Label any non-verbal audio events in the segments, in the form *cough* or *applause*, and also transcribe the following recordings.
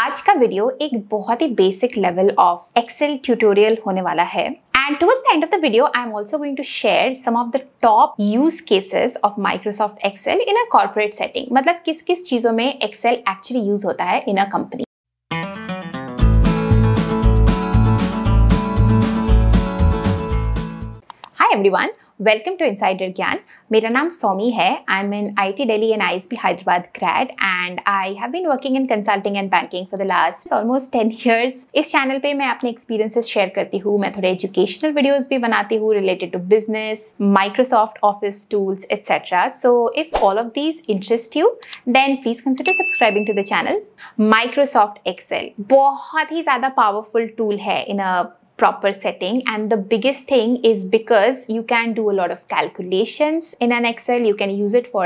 आज का वीडियो एक बहुत ही basic level of Excel tutorial होने वाला है And towards the end of the video, I'm also going to share some of the top use cases of Microsoft Excel in a corporate setting. मतलब किस किस चीजों में Excel actually use होता है in a company. Hi everyone. Welcome to insider Gyaan मेरा नाम सोमी है I am N I T Delhi and I S B Hyderabad grad and I have been working in consulting and banking for the last almost ten years इस channel पे मैं अपने experiences share करती हूँ मैं थोड़े एजुकेशनल वीडियोज भी बनाती हूँ related to business Microsoft office tools etcetera so if all of these interest you then please consider subscribing to the channel Microsoft Excel बहुत ही ज़्यादा पावरफुल टूल है इन अ proper setting and the biggest thing is because you can do a lot of calculations in an Excel. You can use it for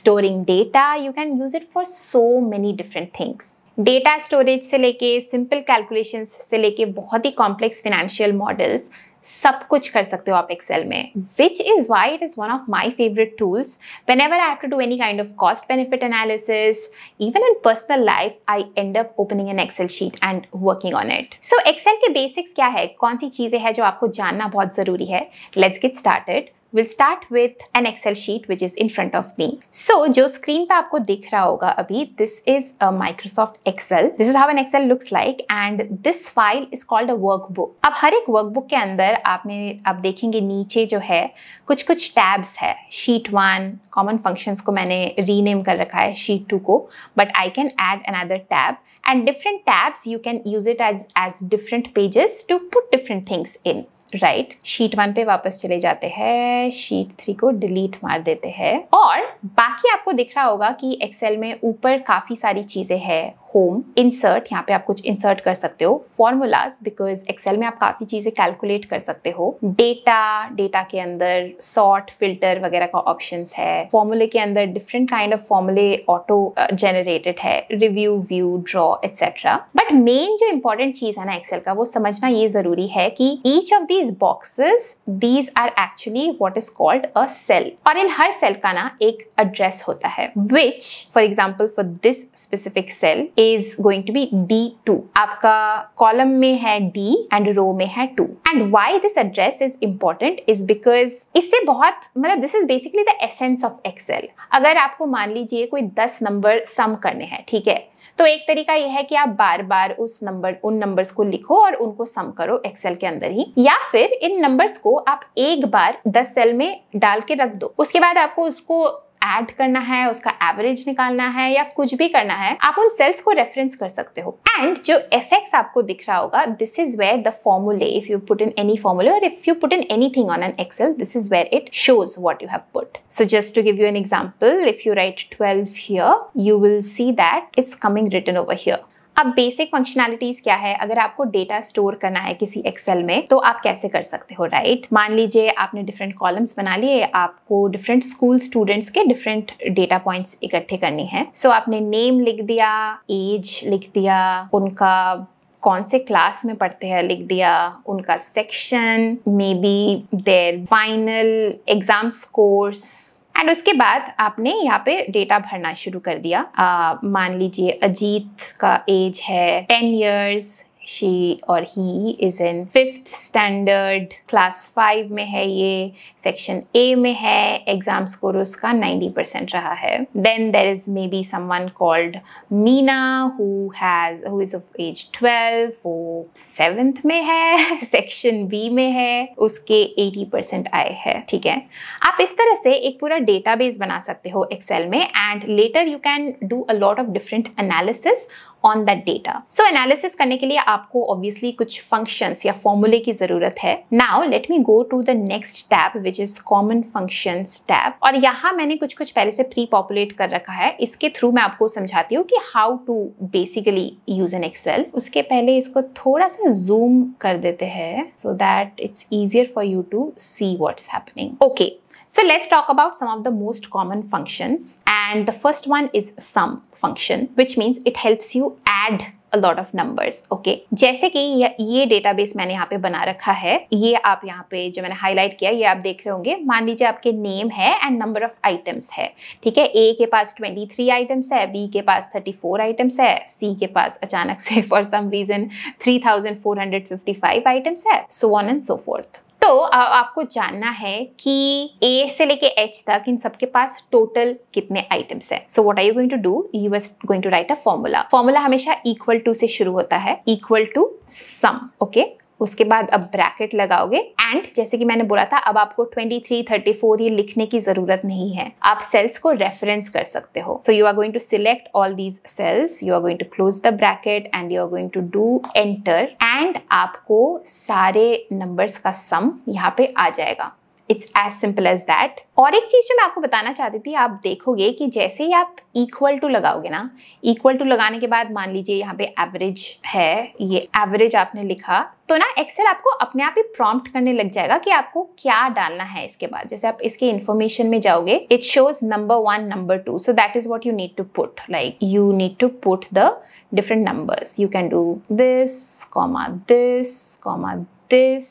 storing data. You can use it for so many different things. Data storage, se leke simple calculations, se leke bahut hi complex financial models. सब कुछ कर सकते हो आप Excel में which is why it is one of my favourite tools whenever I have to do any kind of cost benefit analysis even in personal life I end up opening an Excel sheet and working on it so Excel के basics क्या है कौन सी चीज़ें हैं जो आपको जानना बहुत ज़रूरी है let's get started will start with an Excel sheet which is in front of me so जो स्क्रीन पे आपको दिख रहा होगा अभी this is a Microsoft Excel this is how an Excel looks like and this file is called a workbook अब हर एक वर्क बुक के अंदर आपने आप देखेंगे नीचे जो है कुछ कुछ टैब्स है शीट वन कॉमन फंक्शन को मैंने रीनेम कर रखा है शीट टू को but I can add another tab and different tabs you can use it as as different pages to put different things in right sheet one पे वापस चले जाते हैं शीट थ्री को डिलीट मार देते हैं और बाकी आपको दिख रहा होगा कि एक्सेल में ऊपर काफ़ी सारी चीज़ें हैं होम इंसर्ट यहाँ पे आप कुछ इंसर्ट कर सकते हो फॉर्मूलाज बिकॉज एक्सेल में आप काफ़ी चीज़ें कैलकुलेट कर सकते हो डेटा डेटा के अंदर सॉर्ट फिल्टर वगैरह का ऑप्शन है फॉर्मूले के अंदर डिफरेंट काइंड ऑफ फॉर्मूले ऑटो जनरेटेड है review view draw etcetera but main जो इंपॉर्टेंट चीज़ है ना एक्सेल का वो समझना ये ज़रूरी है कि each of these boxes these are actually what is called a cell और इन हर सेल का ना एक एड्रेस होता है which for example for this specific cell is going to be D two आपका कॉलम में है डी एंड रो में है two and why this address is important is because इससे बहुत मतलब this is basically the essence of Excel अगर आपको मान लीजिए कोई दस नंबर सम करने हैं ठीक है तो एक तरीका यह है कि आप बार बार उस नंबर उन नंबर्स को लिखो और उनको सम करो एक्सेल के अंदर ही या फिर इन नंबर्स को आप एक बार दस सेल में डाल के रख दो उसके बाद आपको उसको ऐड करना है उसका एवरेज निकालना है या कुछ भी करना है आप उन सेल्स को रेफरेंस कर सकते हो एंड जो इफेक्ट आपको दिख रहा होगा this is where the formulae if you put in any formulae और if you put in any thing on an Excel this is where it shows what you have put so just to give you an example if you write twelve here you will see that it's coming return over here अब basic functionalities क्या है अगर आपको data store करना है किसी Excel में तो आप कैसे कर सकते हो राइट right? मान लीजिए आपने डिफरेंट कॉलम्स बना लिए आपको डिफरेंट स्कूल स्टूडेंट्स के डिफरेंट डेटा पॉइंट्स इकट्ठे करने हैं सो so, आपने नेम लिख दिया एज लिख दिया उनका कौन से क्लास में पढ़ते हैं लिख दिया उनका section maybe their final exam scores and उसके बाद आपने यहाँ पे डेटा भरना शुरू कर दिया मान लीजिए अजीत का एज है ten years she or he is in fifth standard class five में है ये section A में है एग्ज़ाम score उसका 90 परसेंट रहा है then there is maybe someone called Meena who has who is of age वो सेवेंथ में है सेक्शन *laughs* बी में है उसके 80 परसेंट आए हैं ठीक है आप इस तरह से एक पूरा डेटाबेस बना सकते हो एक्सेल में and later you can do a lot of different analysis on that data so analysis करने के लिए आपको ऑब्वियसली कुछ फंक्शंस या फॉर्मूले की जरूरत है now let me go to the next tab which is common function tab और यहाँ मैंने कुछ कुछ पहले से प्री पॉपुलेट कर रखा है इसके थ्रू मैं आपको समझाती हूँ कि how to basically use an Excel उसके पहले इसको थोड़ा सा जूम कर देते हैं so that it's easier for you to see what's happening okay So let's talk about some of the most common functions. And the first one is sum function, which means it helps you add a lot of numbers. Okay. जैसे कि ये database मैंने यहाँ पे बना रखा है ये आप यहाँ पे जो मैंने हाईलाइट किया ये आप देख रहे होंगे मान लीजिए आपके नेम है एंड नंबर ऑफ आइटम्स है ठीक है ए के पास 23 आइटम्स है बी के पास 34 आइटम्स है सी के पास अचानक से फॉर सम रीजन 3455 आइटम्स है so on and so forth तो आपको जानना है कि ए से लेके एच तक इन सबके पास टोटल कितने आइटम्स है so what are you going to do you was going to write a formula formula हमेशा इक्वल टू से शुरू होता है इक्वल टू सम ओके उसके बाद अब ब्रैकेट लगाओगे एंड जैसे कि मैंने बोला था अब आपको 23, 34 ये लिखने की जरूरत नहीं है आप सेल्स को रेफरेंस कर सकते हो so you are going to select all these cells you are going to close the bracket and you are going to do enter and आपको सारे नंबर्स का सम यहाँ पे आ जाएगा it's as simple as that और एक चीज़ जो मैं आपको बताना चाहती थी आप देखोगे कि जैसे ही आप इक्वल टू लगाओगे ना इक्वल टू लगाने के बाद मान लीजिए यहाँ पे एवरेज है ये एवरेज आपने लिखा तो ना एक्सेल आपको अपने आप ही प्रॉम्प्ट करने लग जाएगा कि आपको क्या डालना है इसके बाद जैसे आप इसके इन्फॉर्मेशन में जाओगे it shows number one number two so that is what you need to put like you need to put the different numbers you can do this comma this comma this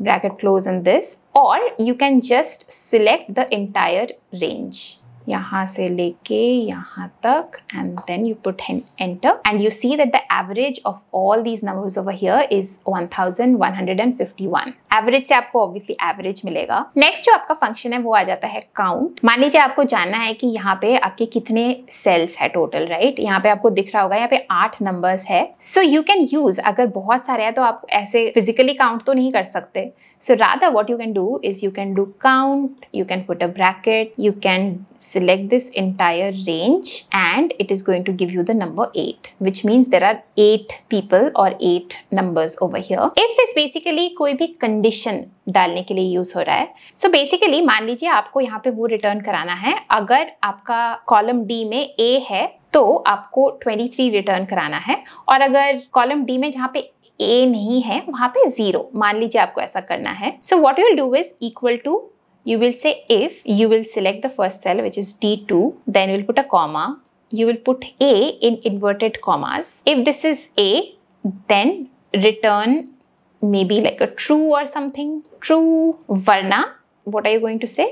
bracket close and this or you can just select the entire range. यहाँ se leke यहाँ tak, and then you put enter and you see that the average of all these numbers over here is 1151. Average से आपको obviously average मिलेगा next जो आपका function है वो आ जाता है काउंट मान लीजिए आपको जानना है कि यहाँ पे आपके कितने सेल्स है टोटल राइट right? यहाँ पे आपको दिख रहा होगा यहाँ पे आठ नंबर्स है सो यू कैन यूज अगर बहुत सारे हैं तो आप ऐसे फिजिकली काउंट तो नहीं कर सकते so Radha what you can do is you can do count you can put a bracket you can select this entire range and it is going to give you the number eight which means there are eight people और eight numbers over here if is basically कोई भी condition condition डालने के लिए use हो रहा है सो so basically मान लीजिए आपको यहाँ पे वो रिटर्न कराना है अगर आपका कॉलम डी में ए है तो आपको 23 रिटर्न कराना है और अगर कॉलम डी में जहाँ पे ए नहीं है वहां पे जीरो मान लीजिए आपको ऐसा करना है so what you'll do is equal to you will say if you will select the first cell which is D two then will put a comma you will put A in inverted commas if this is A then return maybe like a true or something true varna what are you going to say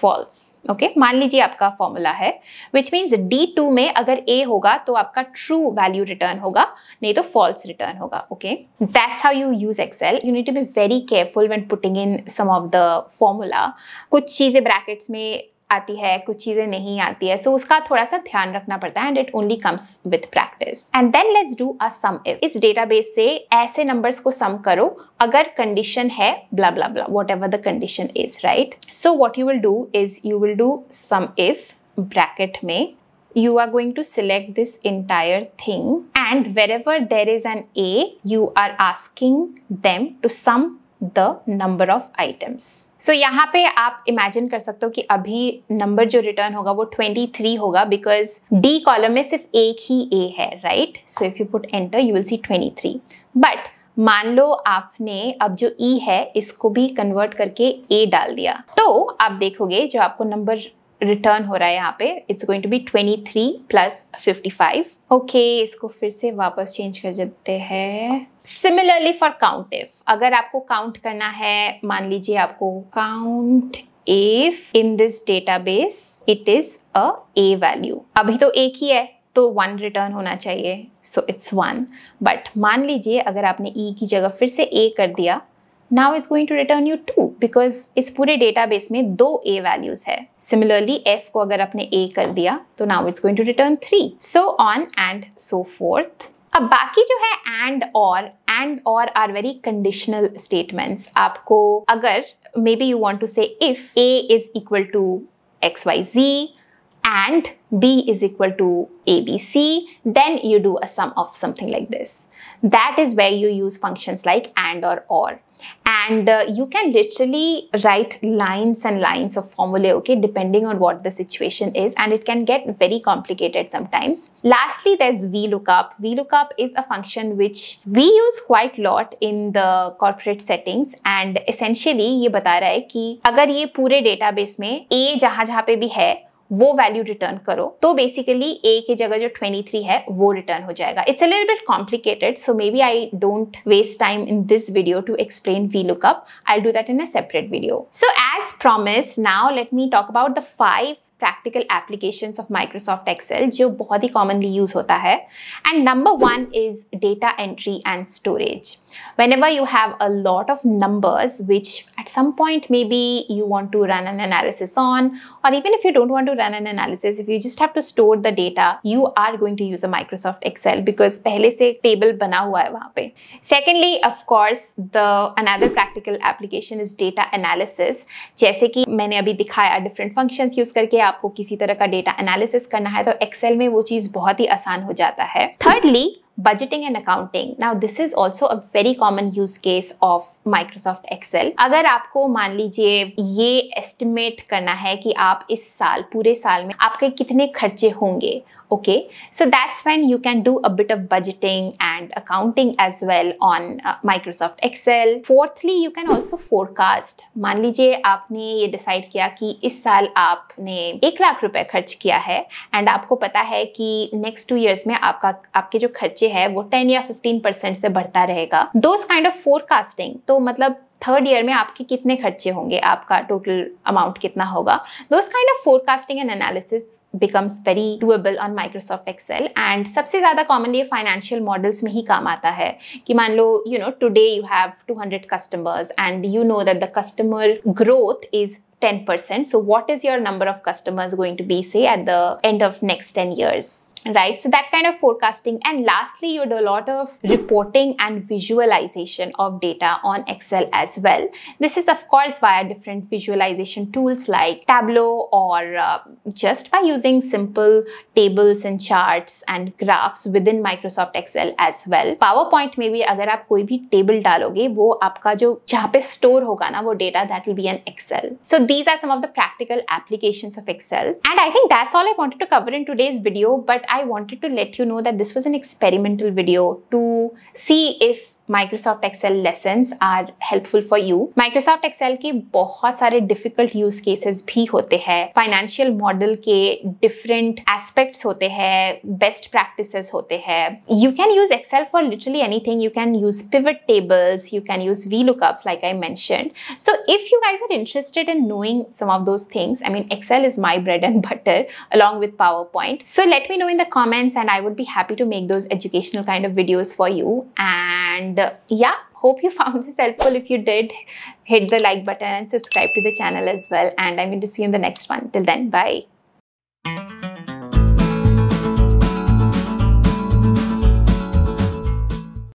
false okay मान लीजिए आपका formula है which means D to में अगर ए होगा तो आपका true value return होगा नहीं तो फॉल्स रिटर्न होगा okay that's how you use Excel you need to be very careful when putting in some of the formula कुछ चीज़ें ब्रैकेट्स में आती है कुछ चीज़ें नहीं आती है सो so उसका थोड़ा सा ध्यान रखना पड़ता है and it only comes with practice and then let's do a sum if इस डेटाबेस से ऐसे नंबर्स को सम करो अगर कंडीशन है blah blah blah whatever the condition is right so what you will do is you will do sum if bracket में you are going to select this entire thing and wherever there is an A you are asking them to some the number of items so यहाँ पे आप imagine कर सकते हो कि अभी number जो रिटर्न होगा वो 23 होगा बिकॉज डी कॉलम में सिर्फ एक ही ए है right so if you put enter you will see 23 but मान लो आपने अब जो ई e है इसको भी कन्वर्ट करके ए डाल दिया तो आप देखोगे जो आपको नंबर रिटर्न हो रहा है यहाँ पे it's going to be 23 plus five okay इसको फिर से वापस चेंज कर देते हैं सिमिलरली फॉर काउंट इफ अगर आपको काउंट करना है मान लीजिए आपको count if in this database it is a A value अभी तो एक ही है तो वन रिटर्न होना चाहिए सो इट्स वन बट मान लीजिए अगर आपने ई e की जगह फिर से ए कर दिया now it's going to return you two because इस पूरे डेटाबेस में दो ए वैल्यूज है सिमिलरली एफ को अगर आपने ए कर दिया तो now it's going to return three so on and so forth अब बाकी जो है एंड और एंड और आर वेरी कंडीशनल स्टेटमेंट्स आपको अगर maybe you want to say if A is equal to X Y Z and B is equal to ABC, then you do a sum of something like this. That is where you use functions like AND or OR. And uh, you can literally write lines and lines of formulae, okay, depending on what the situation is. And it can get very complicated sometimes. Lastly, there's VLOOKUP. VLOOKUP is a function which we use quite lot in the corporate settings. And essentially, ये बता रहा है कि अगर ये पूरे database में A जहाँ जहाँ पे भी है वो वैल्यू रिटर्न करो तो बेसिकली ए की जगह जो 23 है वो रिटर्न हो जाएगा it's a little bit complicated so maybe I don't waste time in this video to explain V lookup I do that in a separate video so as promise now let me talk about the five practical application of Microsoft Excel जो बहुत ही commonly use होता है and number one is data entry and storage whenever you have a lot of numbers which at some point maybe you want to run an analysis on or even if you don't want to run an analysis if you just have to store the data you are going to use a Microsoft Excel because पहले से table बना हुआ है वहाँ पे secondly of course the another practical application is data analysis जैसे कि मैंने अभी दिखाया डिफरेंट फंक्शन यूज करके आपको किसी तरह का डेटा एनालिसिस करना है तो एक्सेल में वो चीज़ बहुत ही आसान हो जाता है thirdly budgeting and accounting now this is also a very common use case of Microsoft Excel अगर आपको मान लीजिए ये एस्टिमेट करना है कि आप इस साल पूरे साल में आपके कितने खर्चे होंगे okay so that's when you can do a bit of budgeting and accounting as well on Microsoft Excel fourthly you can also forecast मान लीजिए आपने ये डिसाइड किया कि इस साल आपने एक लाख रुपए खर्च किया है एंड आपको पता है कि नेक्स्ट टू ईयर्स में आपका आपके जो खर्चे नीचे है वो टेन या फिफ्टीन परसेंट से बढ़ता रहेगा दोज काइंड ऑफ फोरकास्टिंग तो मतलब थर्ड ईयर में आपके कितने खर्चे होंगे आपका टोटल अमाउंट कितना होगा those kind of forecasting and analysis becomes very doable on Microsoft Excel and सबसे ज़्यादा कॉमनली फाइनेंशियल मॉडल्स में ही काम आता है कि मान लो you know today you have two hundred customers and you know that the customer growth is 10%. So, what is your number of customers going to be, say, at the end of next 10 years? right so that kind of forecasting and lastly you do a lot of reporting and visualization of data on excel as well this is of course via different visualization tools like tableau or uh, just by using simple tables and charts and graphs within microsoft excel as well powerpoint may be. अगर आप कोई table daloge वो आपका जो जहाँ पे store data that will be in excel so these are some of the practical applications of excel and i think that's all i wanted to cover in today's video but I wanted to let you know that this was an experimental video to see if Microsoft Excel lessons are helpful for you. Microsoft Excel ke bahut sare difficult use cases bhi hote hai. Financial model ke different aspects hote hai, best practices hote hai. You can use Excel for literally anything. You can use pivot tables, you can use VLOOKUPs like I mentioned. So if you guys are interested in knowing some of those things, I mean, Excel is my bread and *laughs* butter along with PowerPoint. So let me know in the comments and I would be happy to make those educational kind of videos for you. and and uh, yeah hope you *laughs* found this helpful if you did hit the like button and subscribe to the channel as well and i'm going to see you in the next one till then bye